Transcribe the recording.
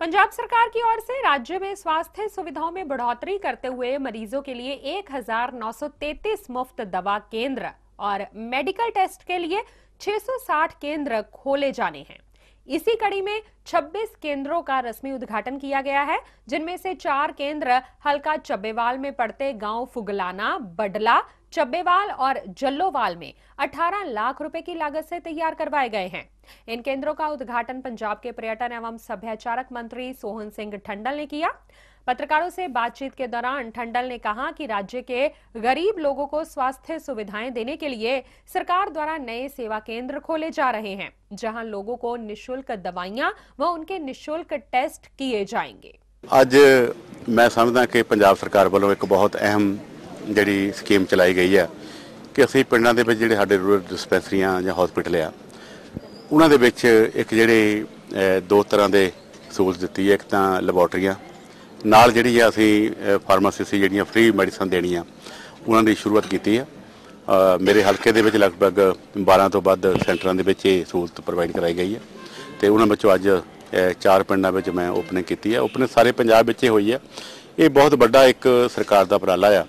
पंजाब सरकार की ओर से राज्य में स्वास्थ्य सुविधाओं में बढ़ोतरी करते हुए मरीजों के लिए 1933 मुफ्त दवा केंद्र और मेडिकल टेस्ट के लिए 660 केंद्र खोले जाने हैं इसी कड़ी में 26 केंद्रों का रस्मी उद्घाटन किया गया है जिनमें से चार केंद्र हल्का चब्बेवाल में पड़ते गांव फुगलाना बडला चब्बेवाल और जल्लोवाल में 18 लाख रुपए की लागत से तैयार करवाए गए हैं इन केंद्रों का उद्घाटन पंजाब के पर्यटन एवं सभ्याचारक मंत्री सोहन सिंह ठंडल ने किया पत्रकारों से बातचीत के दौरान ठंडल ने कहा कि राज्य के गरीब लोगों को स्वास्थ्य सुविधाएं देने के लिए सरकार द्वारा नए सेवा केंद्र खोले जा रहे हैं जहां लोगों को निशुल्क दवाइयां व उनके निशुल्क ਟੈਸਟ ਕੀਏ ਜਾਣਗੇ ਅੱਜ ਮੈਂ ਸਮਝਦਾ ਕਿ ਪੰਜਾਬ ਸਰਕਾਰ ਵੱਲੋਂ ਇੱਕ ਬਹੁਤ ਅਹਿਮ ਜਿਹੜੀ ਸਕੀਮ ਚਲਾਈ ਗਈ ਹੈ ਕਿ ਅਸੀਂ ਪਿੰਡਾਂ ਦੇ ਵਿੱਚ ਜਿਹੜੇ ਸਾਡੇ ਰੂਰਲ ਡਿਸਪੈਂਸਰੀਆਂ ਜਾਂ ਹਸਪੀਟਲ ਆ ਉਹਨਾਂ ਦੇ ਵਿੱਚ ਇੱਕ ਜਿਹੜੇ ਦੋ ਤਰ੍ਹਾਂ ਦੇ ਸਹੂਲਤ ਦਿੱਤੀ ਹੈ ਇੱਕ ਤਾਂ ਲੈਬੋਰਟਰੀਆਂ ਨਾਲ ਜਿਹੜੀ ਹੈ ਅਸੀਂ ਸੀ ਜਿਹੜੀਆਂ ਫ੍ਰੀ ਮੈਡੀਸਨ ਦੇਣੀਆਂ ਉਹਨਾਂ ਦੀ ਸ਼ੁਰੂਆਤ ਕੀਤੀ ਆ ਮੇਰੇ ਹਲਕੇ ਦੇ ਵਿੱਚ ਲਗਭਗ 12 ਤੋਂ ਵੱਧ ਸੈਂਟਰਾਂ ਦੇ ਵਿੱਚ ਇਹ ਸਹੂਲਤ ਪ੍ਰੋਵਾਈਡ ਕਰਾਈ ਗਈ ਹੈ ਤੇ ਉਹਨਾਂ ਵਿੱਚੋਂ ਅੱਜ ਚਾਰ ਪਿੰਡਾਂ ਵਿੱਚ ਮੈਂ ਓਪਨਿੰਗ ਕੀਤੀ ਹੈ ਓਪਨਿੰਗ ਸਾਰੇ ਪੰਜਾਬ ਵਿੱਚ ਹੀ ਹੋਈ ਹੈ ਇਹ ਬਹੁਤ ਵੱਡਾ ਇੱਕ ਸਰਕਾਰ ਦਾ ਉਪਰਾਲਾ ਆ